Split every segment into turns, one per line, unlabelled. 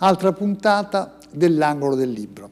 Altra puntata dell'angolo del libro.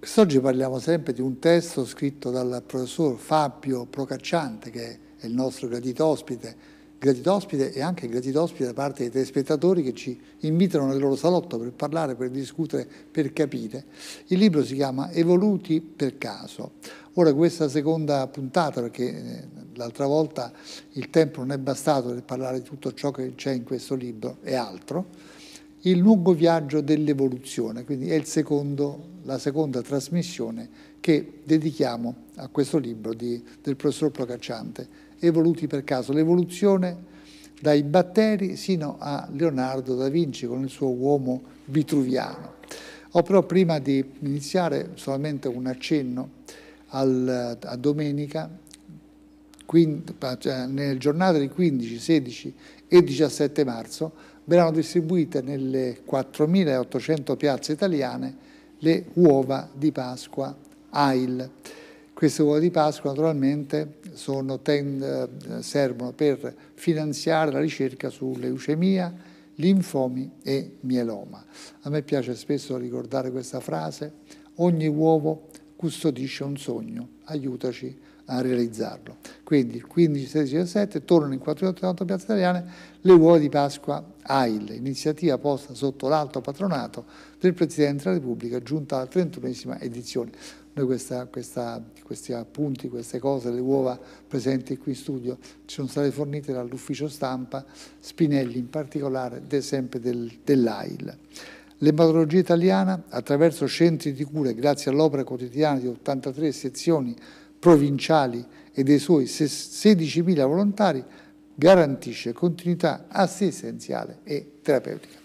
Quest'oggi parliamo sempre di un testo scritto dal professor Fabio Procacciante, che è il nostro gradito ospite, gradito ospite e anche gradito ospite da parte dei telespettatori che ci invitano nel loro salotto per parlare, per discutere, per capire. Il libro si chiama Evoluti per caso. Ora questa seconda puntata, perché eh, l'altra volta il tempo non è bastato per parlare di tutto ciò che c'è in questo libro, è altro il lungo viaggio dell'evoluzione, quindi è secondo, la seconda trasmissione che dedichiamo a questo libro di, del professor Procacciante, Evoluti per caso, l'evoluzione dai batteri sino a Leonardo da Vinci con il suo uomo vitruviano. Ho però prima di iniziare solamente un accenno al, a domenica, quindi, cioè nelle giornate del 15, 16 e 17 marzo, verranno distribuite nelle 4.800 piazze italiane le uova di Pasqua AIL. Queste uova di Pasqua naturalmente tend, eh, servono per finanziare la ricerca sulleucemia, linfomi e mieloma. A me piace spesso ricordare questa frase, ogni uovo custodisce un sogno, aiutaci a realizzarlo. Quindi il 15, 16 e 17 tornano in 488 Piazza Italiana le uova di Pasqua AIL, iniziativa posta sotto l'alto patronato del Presidente della Repubblica giunta alla 31esima edizione. Noi questa, questa, questi appunti, queste cose, le uova presenti qui in studio ci sono state fornite dall'ufficio stampa Spinelli in particolare, de, sempre del, dell'AIL. L'ematologia italiana, attraverso centri di cure, grazie all'opera quotidiana di 83 sezioni provinciali e dei suoi 16.000 volontari garantisce continuità assistenziale e terapeutica.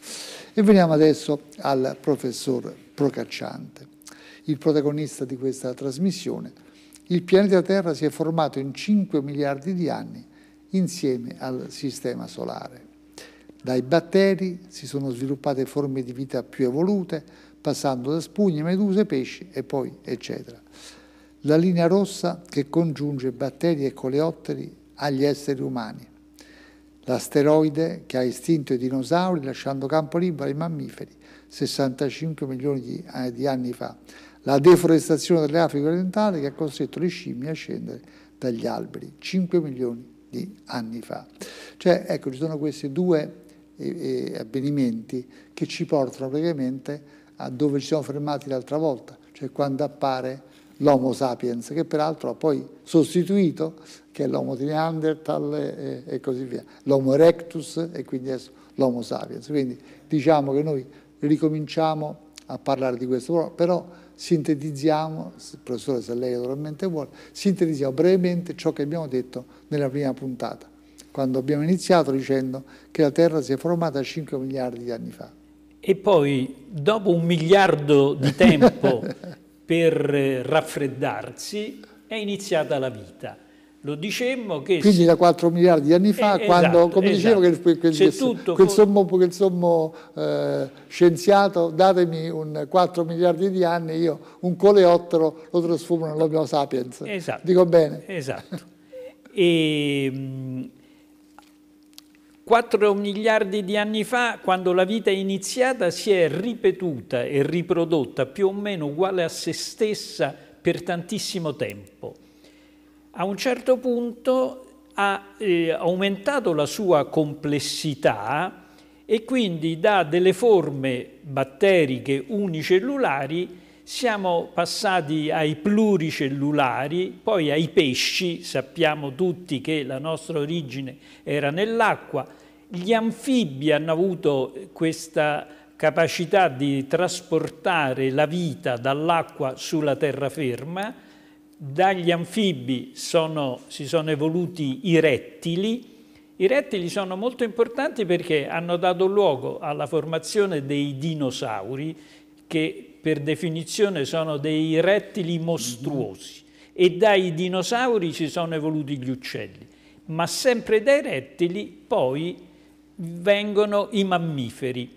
E veniamo adesso al professor Procacciante, il protagonista di questa trasmissione. Il pianeta Terra si è formato in 5 miliardi di anni insieme al sistema solare. Dai batteri si sono sviluppate forme di vita più evolute, passando da spugne, meduse, pesci e poi eccetera la linea rossa che congiunge batteri e coleotteri agli esseri umani, l'asteroide che ha estinto i dinosauri lasciando campo libero ai mammiferi 65 milioni di, eh, di anni fa, la deforestazione dell'Africa orientale che ha costretto le scimmie a scendere dagli alberi 5 milioni di anni fa. Cioè, ecco, ci sono questi due eh, eh, avvenimenti che ci portano praticamente a dove ci siamo fermati l'altra volta, cioè quando appare l'Homo sapiens, che peraltro ha poi sostituito, che è l'Homo di Neanderthal e, e così via, l'Homo erectus e quindi adesso l'Homo sapiens. Quindi diciamo che noi ricominciamo a parlare di questo, però sintetizziamo, professore se lei naturalmente vuole, sintetizziamo brevemente ciò che abbiamo detto nella prima puntata, quando abbiamo iniziato dicendo che la Terra si è formata 5 miliardi di anni fa.
E poi, dopo un miliardo di tempo per raffreddarsi è iniziata la vita. Lo dicemmo che... Quindi da
4 miliardi di anni fa, eh, quando, esatto, come esatto. dicevo, che, quel, quel, tutto, quel sommo, quel sommo eh, scienziato, datemi un 4 miliardi di anni, io un coleottero lo trasformo nell'Homo sapiens. Esatto. Dico bene?
Esatto. e, mm, 4 miliardi di anni fa, quando la vita è iniziata, si è ripetuta e riprodotta più o meno uguale a se stessa per tantissimo tempo. A un certo punto ha eh, aumentato la sua complessità e quindi da delle forme batteriche unicellulari siamo passati ai pluricellulari, poi ai pesci, sappiamo tutti che la nostra origine era nell'acqua. Gli anfibi hanno avuto questa capacità di trasportare la vita dall'acqua sulla terraferma, dagli anfibi sono, si sono evoluti i rettili, i rettili sono molto importanti perché hanno dato luogo alla formazione dei dinosauri che per definizione sono dei rettili mostruosi e dai dinosauri si sono evoluti gli uccelli, ma sempre dai rettili poi vengono i mammiferi.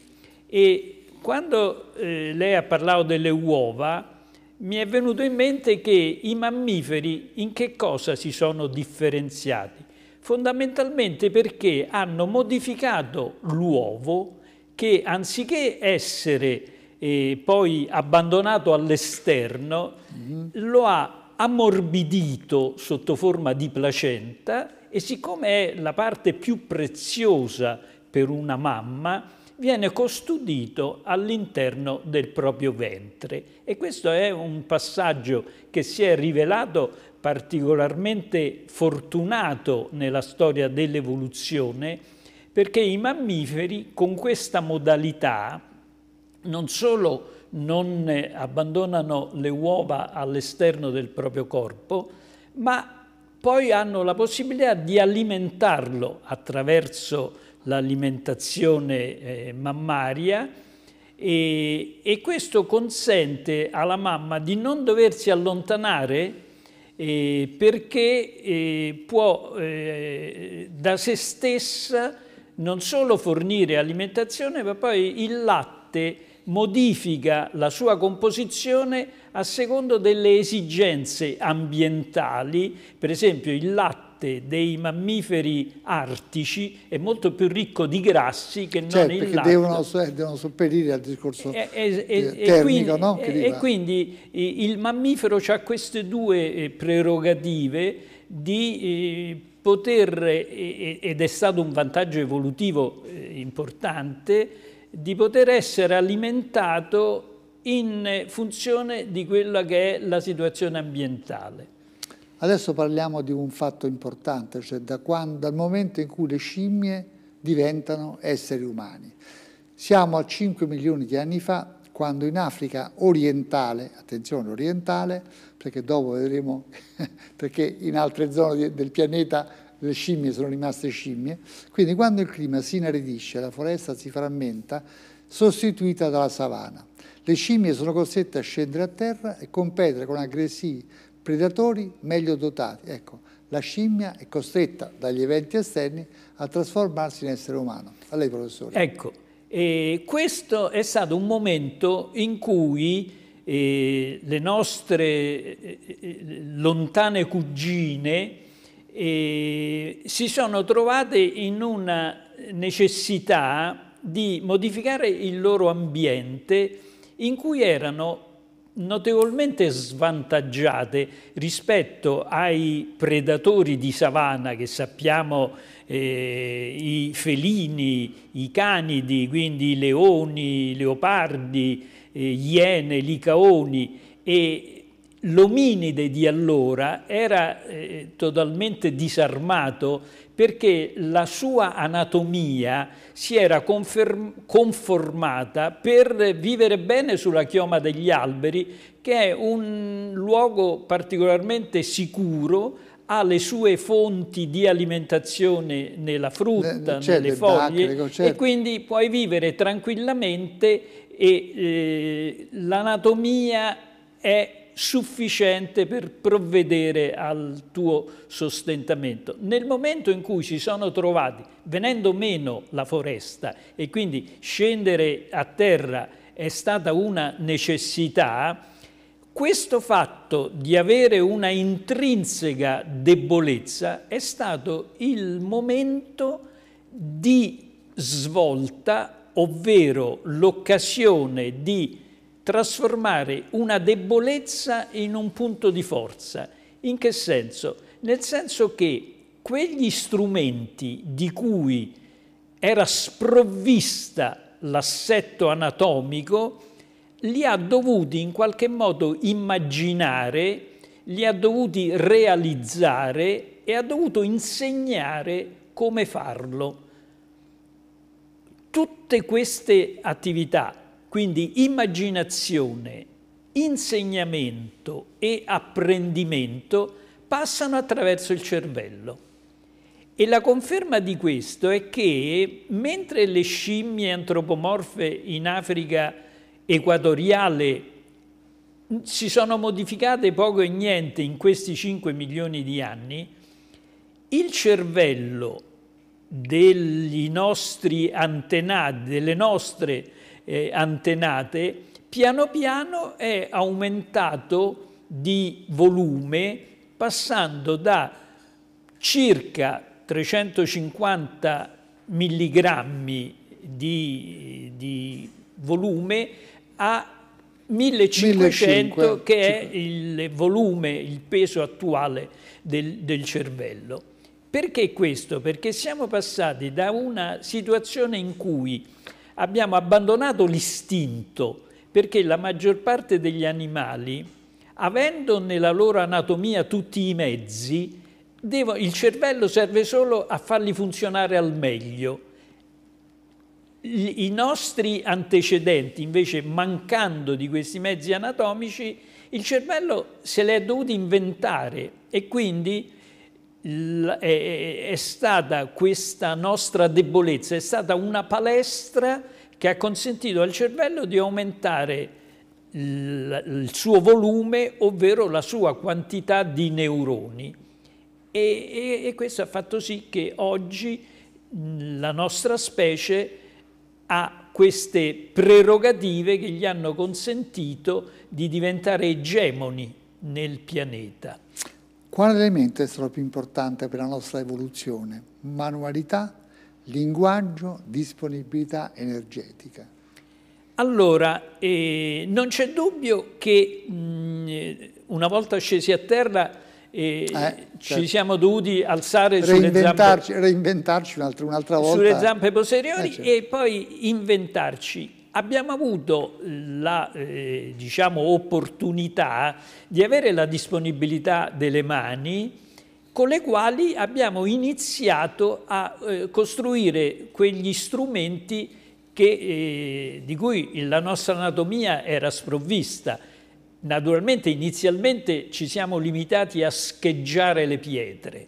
E quando eh, lei ha parlato delle uova, mi è venuto in mente che i mammiferi in che cosa si sono differenziati? Fondamentalmente perché hanno modificato l'uovo che anziché essere eh, poi abbandonato all'esterno, mm. lo ha ammorbidito sotto forma di placenta e siccome è la parte più preziosa per una mamma, viene custodito all'interno del proprio ventre. E questo è un passaggio che si è rivelato particolarmente fortunato nella storia dell'evoluzione, perché i mammiferi con questa modalità non solo non eh, abbandonano le uova all'esterno del proprio corpo, ma poi hanno la possibilità di alimentarlo attraverso l'alimentazione eh, mammaria e, e, questo consente alla mamma di non doversi allontanare eh, perché eh, può eh, da se stessa non solo fornire alimentazione ma poi il latte modifica la sua composizione a secondo delle esigenze ambientali, per esempio il latte dei mammiferi artici è molto più ricco di grassi che non certo, il latte. Devono,
eh, devono sopperire al discorso e,
eh, e, eh, e termico. Quindi, no? e quindi il mammifero ha queste due prerogative di poter, ed è stato un vantaggio evolutivo importante, di poter essere alimentato in funzione di quella che è la situazione ambientale.
Adesso parliamo di un fatto importante, cioè da quando, dal momento in cui le scimmie diventano esseri umani. Siamo a 5 milioni di anni fa, quando in Africa orientale, attenzione orientale, perché dopo vedremo perché in altre zone del pianeta le scimmie sono rimaste scimmie, quindi quando il clima si inaridisce, la foresta si frammenta, sostituita dalla savana. Le scimmie sono costrette a scendere a terra e competere con aggressivi predatori meglio dotati. Ecco, la scimmia è costretta dagli eventi esterni a trasformarsi in essere umano. A lei, professore. Ecco,
eh, questo è stato un momento in cui eh, le nostre eh, eh, eh lontane cugine eh, si sono trovate in una necessità di modificare il loro ambiente in cui erano notevolmente svantaggiate rispetto ai predatori di savana che sappiamo eh, i felini, i canidi, quindi i leoni, i leopardi, eh, iene, licaoni e L'ominide di allora era eh, totalmente disarmato perché la sua anatomia si era conformata per vivere bene sulla chioma degli alberi, che è un luogo particolarmente sicuro, ha le sue fonti di alimentazione nella frutta, eh, certo, nelle foglie, e certo. quindi puoi vivere tranquillamente e eh, l'anatomia è sufficiente per provvedere al tuo sostentamento. Nel momento in cui si sono trovati, venendo meno la foresta e quindi scendere a terra è stata una necessità, questo fatto di avere una intrinseca debolezza è stato il momento di svolta, ovvero l'occasione di trasformare una debolezza in un punto di forza. In che senso? Nel senso che quegli strumenti di cui era sprovvista l'assetto anatomico li ha dovuti in qualche modo immaginare, li ha dovuti realizzare e ha dovuto insegnare come farlo. Tutte queste attività quindi immaginazione, insegnamento e apprendimento passano attraverso il cervello. E la conferma di questo è che mentre le scimmie antropomorfe in Africa equatoriale si sono modificate poco e niente in questi 5 milioni di anni, il cervello degli nostri antenati, delle nostre eh, antenate, piano piano è aumentato di volume passando da circa 350 milligrammi di, di volume a
1500, 1500 che è
il volume, il peso attuale del, del, cervello. Perché questo? Perché siamo passati da una situazione in cui abbiamo abbandonato l'istinto, perché la maggior parte degli animali, avendo nella loro anatomia tutti i mezzi, devo, il cervello serve solo a farli funzionare al meglio. I nostri antecedenti, invece, mancando di questi mezzi anatomici, il cervello se li è dovuti inventare e quindi è, è stata questa nostra debolezza, è stata una palestra che ha consentito al cervello di aumentare il, il suo volume, ovvero la sua quantità di neuroni. E, e, e questo ha fatto sì che oggi la nostra specie ha queste prerogative che gli hanno consentito di diventare egemoni nel pianeta.
Quale elemento è stato più importante per la nostra evoluzione? Manualità, linguaggio, disponibilità energetica.
Allora, eh, non c'è dubbio che mh, una volta scesi a terra eh, eh, certo. ci siamo dovuti alzare sulle zampe...
Reinventarci un'altra, un volta. Sulle zampe
posteriori eh, certo. e poi inventarci abbiamo avuto eh, la eh, diciamo, opportunità di avere la disponibilità delle mani con le quali abbiamo iniziato a eh, costruire quegli strumenti che, eh, di cui la nostra anatomia era sprovvista. Naturalmente inizialmente ci siamo limitati a scheggiare le pietre,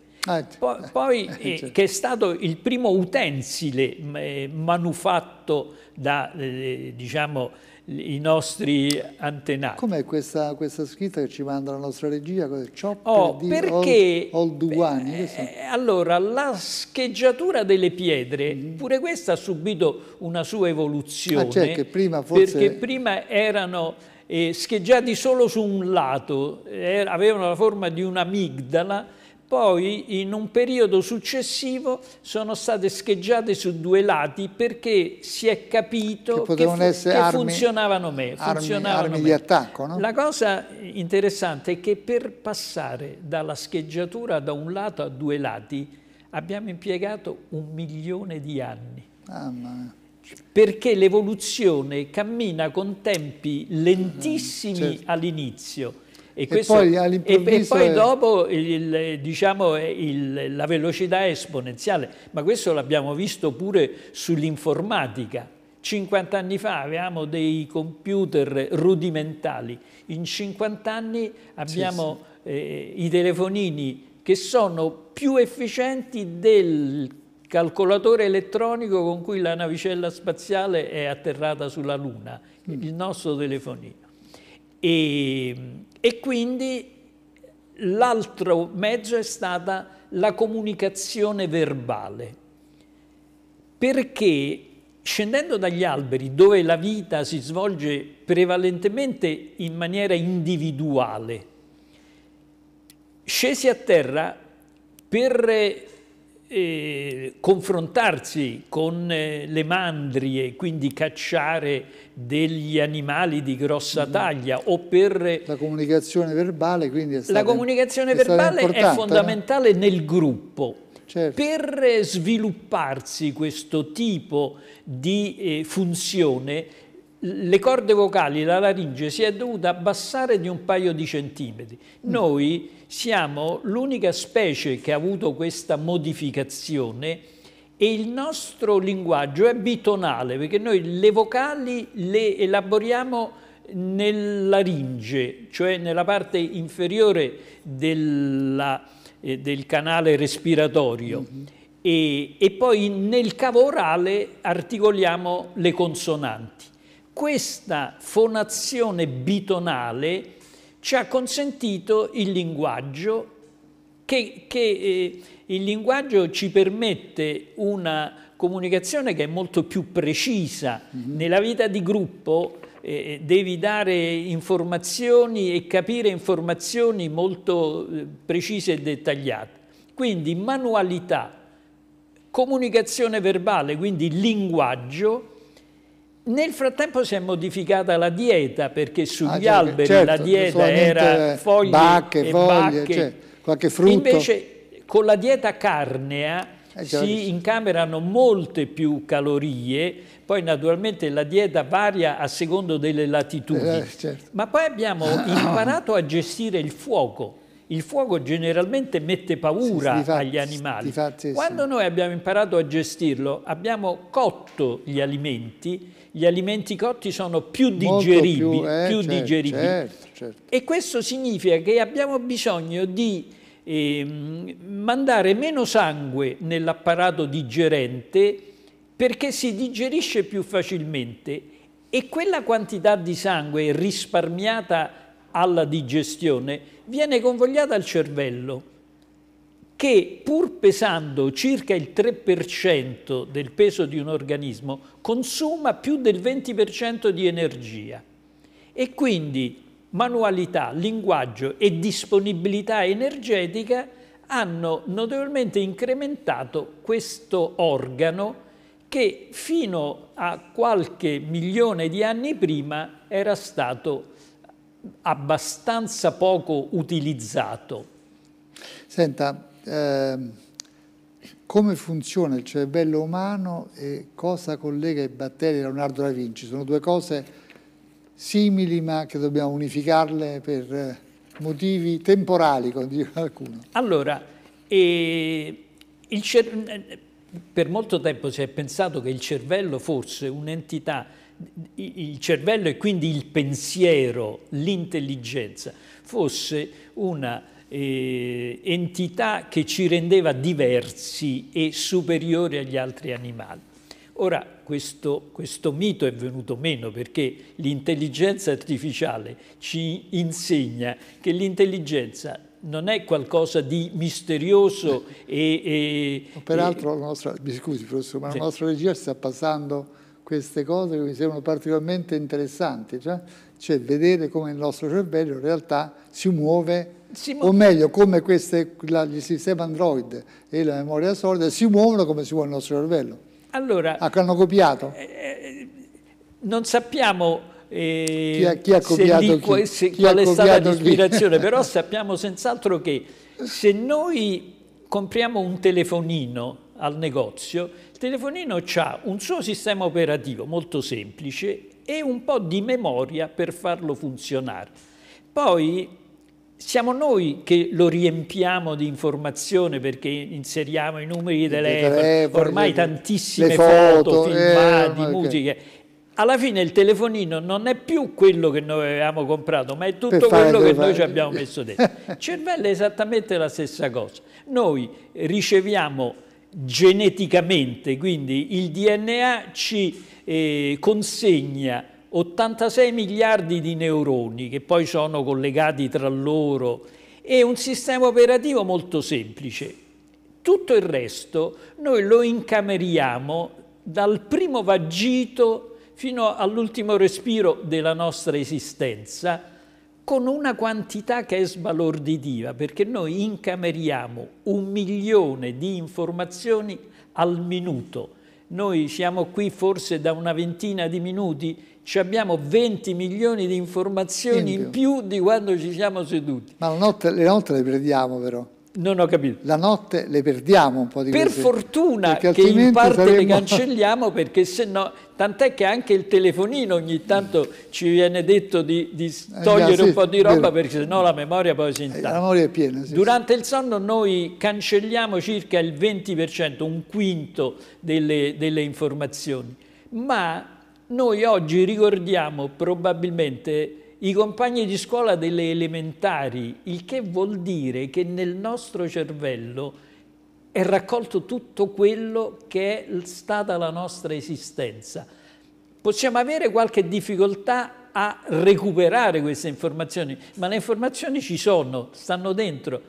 po ah, poi, ah, eh, certo. che è stato il primo utensile eh, manufatto da, eh, diciamo, i nostri antenati.
Com'è questa, questa, scritta che ci manda la nostra regia? Chopper oh, di perché,
Old, Old eh, allora, la scheggiatura delle pietre, mm -hmm. pure questa ha subito una sua evoluzione. Ah, cioè, prima forse... Perché prima erano eh, scheggiati solo su un lato, eh, avevano la forma di un'amigdala, poi in un periodo successivo sono state scheggiate su due lati perché si è capito che, che, fu che armi, funzionavano meglio. armi, armi me.
Attacco, no? La
cosa interessante è che per passare dalla scheggiatura da un lato a due lati abbiamo impiegato un milione di anni. Ah, perché l'evoluzione cammina con tempi mm, lentissimi certo. all'inizio e, questo, e, poi, e, e poi dopo il, diciamo, il, la velocità è esponenziale, ma questo l'abbiamo visto pure sull'informatica. 50 anni fa avevamo dei computer rudimentali, in 50 anni abbiamo sì, sì. Eh, i telefonini che sono più efficienti del calcolatore elettronico con cui la navicella spaziale è atterrata sulla Luna, mm. il nostro telefonino. E, e quindi l'altro mezzo è stata la comunicazione verbale, perché scendendo dagli alberi, dove la vita si svolge prevalentemente in maniera individuale, scesi a terra per eh, confrontarsi con eh, le mandrie, quindi cacciare degli animali di grossa mm-hmm. taglia
o per... La comunicazione verbale quindi è stata La comunicazione è verbale è fondamentale
no? nel gruppo. Certo. Per svilupparsi questo tipo di eh, funzione le corde vocali, la laringe si è dovuta abbassare di un paio di centimetri. Mm. Noi siamo l'unica specie che ha avuto questa modificazione e il nostro linguaggio è bitonale perché noi le vocali le elaboriamo nella laringe, cioè nella parte inferiore della, eh, del canale respiratorio. Mm -hmm. e, e poi nel cavo orale articoliamo le consonanti questa fonazione bitonale ci ha consentito il linguaggio, che, che eh, il linguaggio ci permette una comunicazione che è molto più precisa. Mm -hmm. Nella vita di gruppo eh, devi dare informazioni e capire informazioni molto eh, precise e dettagliate. Quindi manualità, comunicazione verbale, quindi linguaggio, nel frattempo si è modificata la dieta perché sugli ah, alberi certo, la dieta era foglie bacche, e foglie, bacche. Cioè,
qualche frutto. Invece
con la dieta carnea eh, si incamerano molte più calorie, poi naturalmente la dieta varia a secondo delle latitudini, eh, certo. ma poi abbiamo imparato a gestire il fuoco il fuoco generalmente mette paura sì, fatti, agli animali. Fatti, sì. Quando noi abbiamo imparato a gestirlo, abbiamo cotto gli alimenti, gli alimenti cotti sono più digeribili, più, eh, più certo, digeribili. Certo, certo. e questo significa che abbiamo bisogno di eh, mandare meno sangue nell'apparato digerente perché si digerisce più facilmente e quella quantità di sangue risparmiata alla digestione, viene convogliata al cervello che pur pesando circa il 3% del peso di un organismo consuma più del 20% di energia e quindi manualità, linguaggio e disponibilità energetica hanno notevolmente incrementato questo organo che fino a qualche milione di anni prima era stato abbastanza poco utilizzato.
Senta, eh, come funziona il cervello umano e cosa collega i batteri a Leonardo da Vinci? Sono due cose simili ma che dobbiamo unificarle per eh, motivi temporali, come dice qualcuno.
Allora, eh, per molto tempo si è pensato che il cervello fosse un'entità il cervello e quindi il pensiero, l'intelligenza, fosse una eh, entità che ci rendeva diversi e superiori agli altri animali. Ora, questo, questo mito è venuto meno perché l'intelligenza artificiale ci insegna che l'intelligenza non è qualcosa
di misterioso e... e Peraltro, e, la nostra, mi scusi professore, ma sì. la nostra regia sta passando queste cose che mi sembrano particolarmente interessanti, cioè, cioè vedere come il nostro cervello in realtà si muove,
si muove. o meglio,
come queste, la, il sistema Android e la memoria solida si muovono come si muove il nostro cervello. Allora, ah, hanno copiato? Eh,
eh, non sappiamo eh, chi ha, chi ha copiato lì, chi, se, chi qual è stata l'ispirazione, però sappiamo senz'altro che se noi compriamo un telefonino al negozio, il telefonino ha un suo sistema operativo molto semplice e un po' di memoria per farlo funzionare. Poi siamo noi che lo riempiamo di informazione perché inseriamo i numeri di telefono, telefono ormai le, tantissime le foto, foto, filmati, eh, musiche. Okay. Alla fine il telefonino non è più quello che noi avevamo comprato, ma è tutto per quello fare, che noi ci abbiamo messo dentro. Il cervello è esattamente la stessa cosa. Noi riceviamo geneticamente, quindi il DNA ci eh, consegna 86 miliardi di neuroni che poi sono collegati tra loro e un sistema operativo molto semplice. Tutto il resto noi lo incameriamo dal primo vagito fino all'ultimo respiro della nostra esistenza con una quantità che è sbalorditiva, perché noi incameriamo un milione di informazioni al minuto. Noi siamo qui forse da una ventina di minuti, abbiamo 20 milioni di informazioni in più. in più, di quando ci siamo seduti.
Ma la notte, le notte le prendiamo però. Non ho capito. La notte le perdiamo un po' di per Per fortuna che in parte saremmo... le cancelliamo
perché se no, tant'è che anche il telefonino ogni tanto ci viene detto di, di eh, togliere eh, sì, un po' di roba vero. perché sennò la memoria poi si intacca. Eh, la
memoria è piena. Sì,
Durante sì. il sonno noi cancelliamo circa il 20%, un quinto delle, delle informazioni, ma noi oggi ricordiamo probabilmente i compagni di scuola delle elementari, il che vuol dire che nel nostro cervello è raccolto tutto quello che è stata la nostra esistenza. Possiamo avere qualche difficoltà a recuperare queste informazioni, ma le informazioni ci sono, stanno dentro.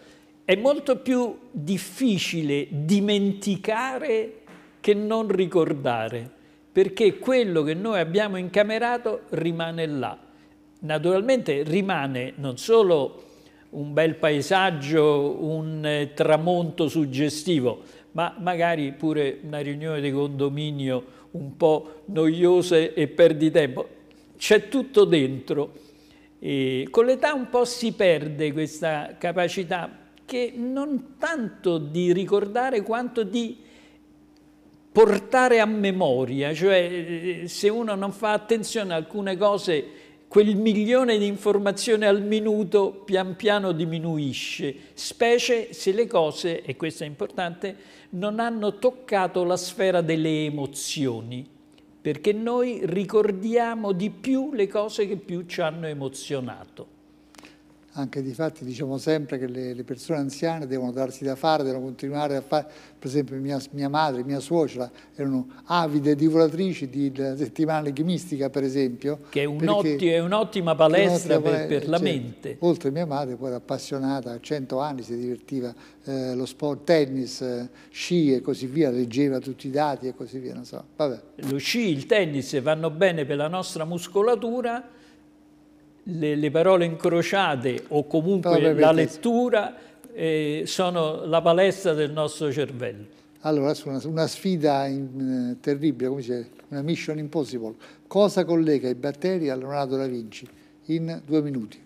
È molto più difficile dimenticare che non ricordare, perché quello che noi abbiamo incamerato rimane là naturalmente rimane non solo un bel paesaggio, un eh, tramonto suggestivo, ma magari pure una riunione di condominio un po' noiosa e perditempo. C'è tutto dentro. E con l'età un po' si perde questa capacità che non tanto di ricordare quanto di portare a memoria, cioè eh, se uno non fa attenzione a alcune cose quel milione di informazioni al minuto pian piano diminuisce, specie se le cose, e questo è importante, non hanno toccato la sfera delle emozioni, perché noi ricordiamo di più le cose che più ci hanno emozionato
anche di fatti diciamo sempre che le, le, persone anziane devono darsi da fare, devono continuare a fare, per esempio mia, mia madre, mia suocera erano avide divulatrici di settimana enigmistica per esempio. Che è
un'ottima un palestra per, per la cioè, mente.
Oltre mia madre poi era appassionata, a 100 anni si divertiva eh, lo sport, tennis, eh, sci e così via, leggeva tutti i dati e così via. So. Lo
sci, il tennis vanno bene per la nostra muscolatura, le, le parole incrociate o comunque la
lettura
eh, sono la palestra del nostro cervello.
Allora, una, una, sfida in, eh, terribile, come dice, una mission impossible. Cosa collega i batteri a Leonardo da Vinci in due minuti?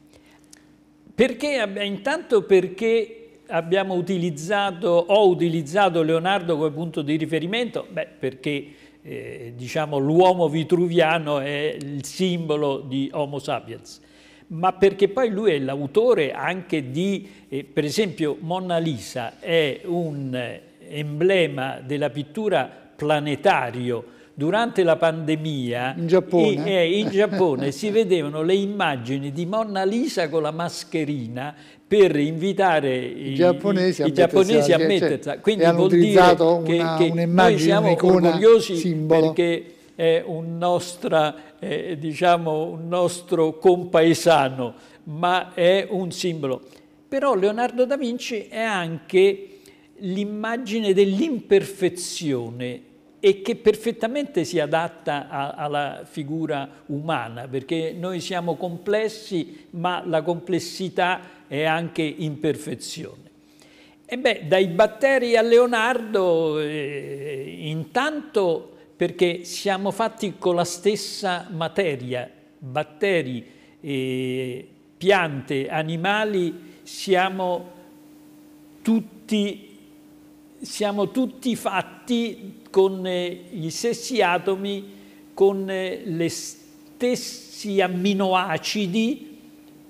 Perché, intanto perché abbiamo utilizzato, ho utilizzato Leonardo come punto di riferimento? Beh, perché eh, diciamo, l'uomo vitruviano è il simbolo di Homo sapiens, ma perché poi lui è l'autore anche di, eh, per esempio, Mona Lisa è un emblema della pittura planetario. Durante la pandemia in Giappone, eh, in Giappone si vedevano le immagini di Mona Lisa con la mascherina per invitare i, i giapponesi a, i giapponesi a metterla. Cioè, Quindi vuol dire che, che noi siamo orgogliosi simbolo. perché è un, nostra, eh, diciamo, un nostro compaesano, ma è un simbolo. Però Leonardo da Vinci è anche l'immagine dell'imperfezione e che perfettamente si adatta a, alla figura umana, perché noi siamo complessi, ma la complessità e anche imperfezione. E beh, dai batteri a Leonardo, eh, intanto perché siamo fatti con la stessa materia, batteri, eh, piante, animali, siamo tutti, siamo tutti fatti con eh, gli stessi atomi, con gli eh, stessi amminoacidi,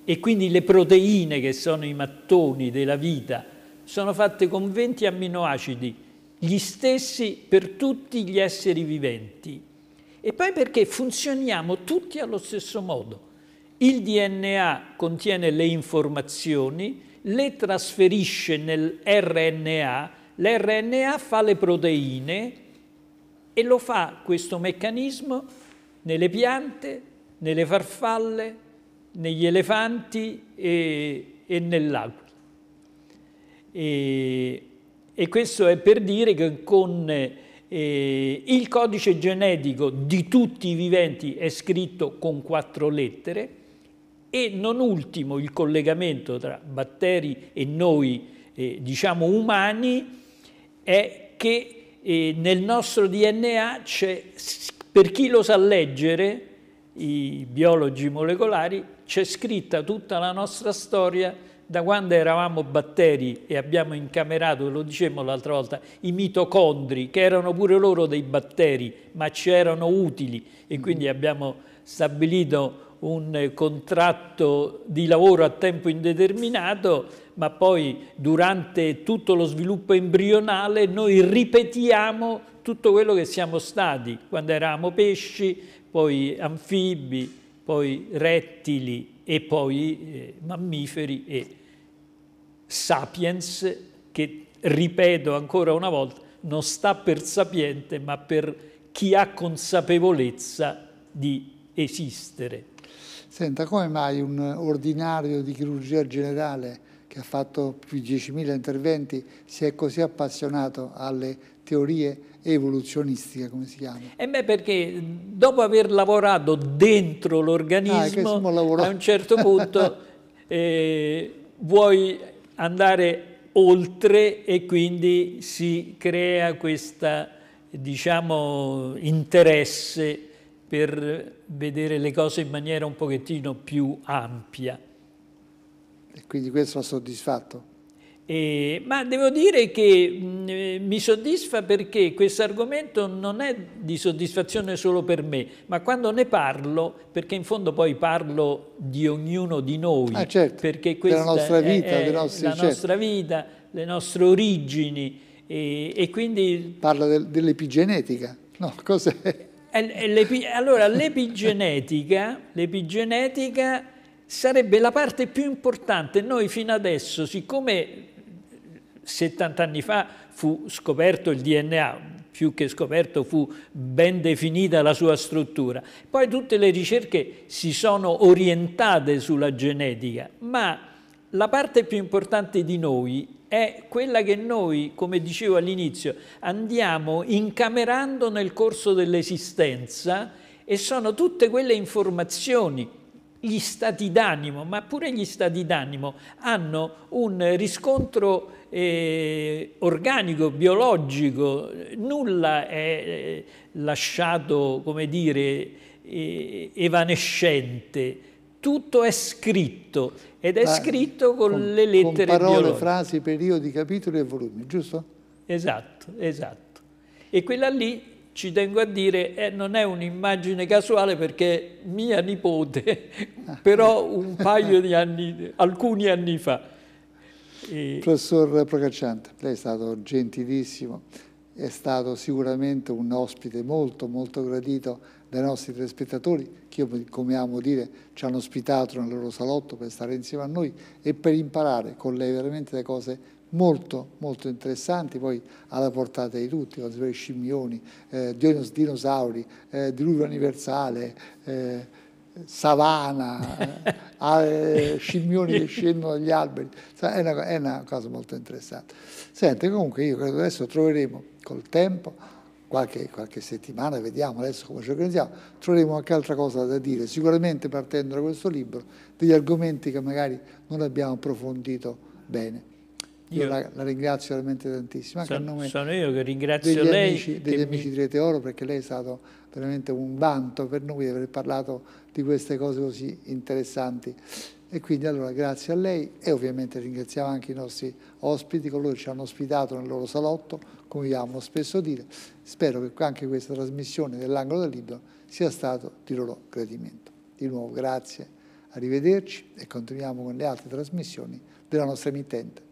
e quindi le proteine che sono i mattoni della vita sono fatte con 20 amminoacidi, gli stessi per tutti gli esseri viventi. E poi perché funzioniamo tutti allo stesso modo. Il DNA contiene le informazioni, le trasferisce nel RNA, l'RNA fa le proteine e lo fa questo meccanismo nelle piante, nelle farfalle, negli elefanti e, e nell'aquila. E, e, questo è per dire che con eh, il codice genetico di tutti i viventi è scritto con quattro lettere e non ultimo il collegamento tra batteri e noi, eh, diciamo, umani è che eh, nel nostro DNA c'è, per chi lo sa leggere, i biologi molecolari, c'è scritta tutta la nostra storia da quando eravamo batteri e abbiamo incamerato, lo dicevamo l'altra volta, i mitocondri, che erano pure loro dei batteri, ma ci erano utili e quindi abbiamo stabilito un contratto di lavoro a tempo indeterminato, ma poi durante tutto lo sviluppo embrionale noi ripetiamo tutto quello che siamo stati, quando eravamo pesci, poi anfibi, poi rettili e poi eh, mammiferi e sapiens che, ripeto ancora una volta, non sta per sapiente ma per chi ha consapevolezza di esistere.
Senta, come mai un ordinario di chirurgia generale che ha fatto più di 10.000 interventi si è così appassionato alle teorie evoluzionistica, come si chiama?
E beh, perché dopo aver lavorato dentro l'organismo, ah, a un certo punto eh, vuoi andare oltre e quindi si crea questo diciamo, interesse per vedere le cose in maniera un pochettino più
ampia. E quindi questo ha soddisfatto?
Eh, ma devo dire che mh, mm, eh, mi soddisfa perché questo argomento non è di soddisfazione solo per me, ma quando ne parlo, perché in fondo poi parlo di ognuno di noi, ah, certo, perché questa nostra vita, è, è nostre, la certo. nostra vita, le nostre origini e, e quindi... Parla del, dell'epigenetica, no? Cos'è? Eh, eh, allora, l'epigenetica, l'epigenetica sarebbe la parte più importante. Noi fino adesso, siccome 70 anni fa fu scoperto il DNA, più che scoperto fu ben definita la sua struttura. Poi tutte le ricerche si sono orientate sulla genetica, ma la parte più importante di noi è quella che noi, come dicevo all'inizio, andiamo incamerando nel corso dell'esistenza e sono tutte quelle informazioni gli stati d'animo, ma pure gli stati d'animo hanno un riscontro eh, organico, biologico, nulla è eh, lasciato, come dire, eh, evanescente, tutto è scritto ed è ma ah, scritto
con, con, le lettere con parole, biologiche. frasi, periodi, capitoli e volumi, giusto? Esatto, esatto.
E quella lì ci tengo a dire, eh, non è un'immagine casuale perché mia nipote, ah. però un paio di anni, alcuni anni fa.
E... Professor Procacciante, lei è stato gentilissimo, è stato sicuramente un ospite molto molto gradito dai nostri telespettatori, che come amo dire ci hanno ospitato nel loro salotto per stare insieme a noi e per imparare con lei veramente le cose molto, molto interessanti, poi alla portata di tutti, con scimmioni, eh, dinosauri, eh, diluvio universale, eh, savana, eh, eh, scimmioni che scendono dagli alberi, è una, è una, cosa molto interessante. Senti, comunque io credo adesso troveremo col tempo, qualche, qualche settimana, vediamo adesso come ci organizziamo, troveremo anche altra cosa da dire, sicuramente partendo da questo libro, degli argomenti che magari non abbiamo approfondito bene. Io, la, la, ringrazio veramente tantissimo. Anche sono, a nome sono io che ringrazio degli lei. Amici, degli amici di Rete Oro perché lei è stato veramente un vanto per noi di aver parlato di queste cose così interessanti. E quindi allora grazie a lei e ovviamente ringraziamo anche i nostri ospiti, coloro che ci hanno ospitato nel loro salotto, come vi amo spesso dire. Spero che anche questa trasmissione dell'Angolo del Libro sia stata di loro gradimento. Di nuovo grazie, arrivederci e continuiamo con le altre trasmissioni della nostra emittente.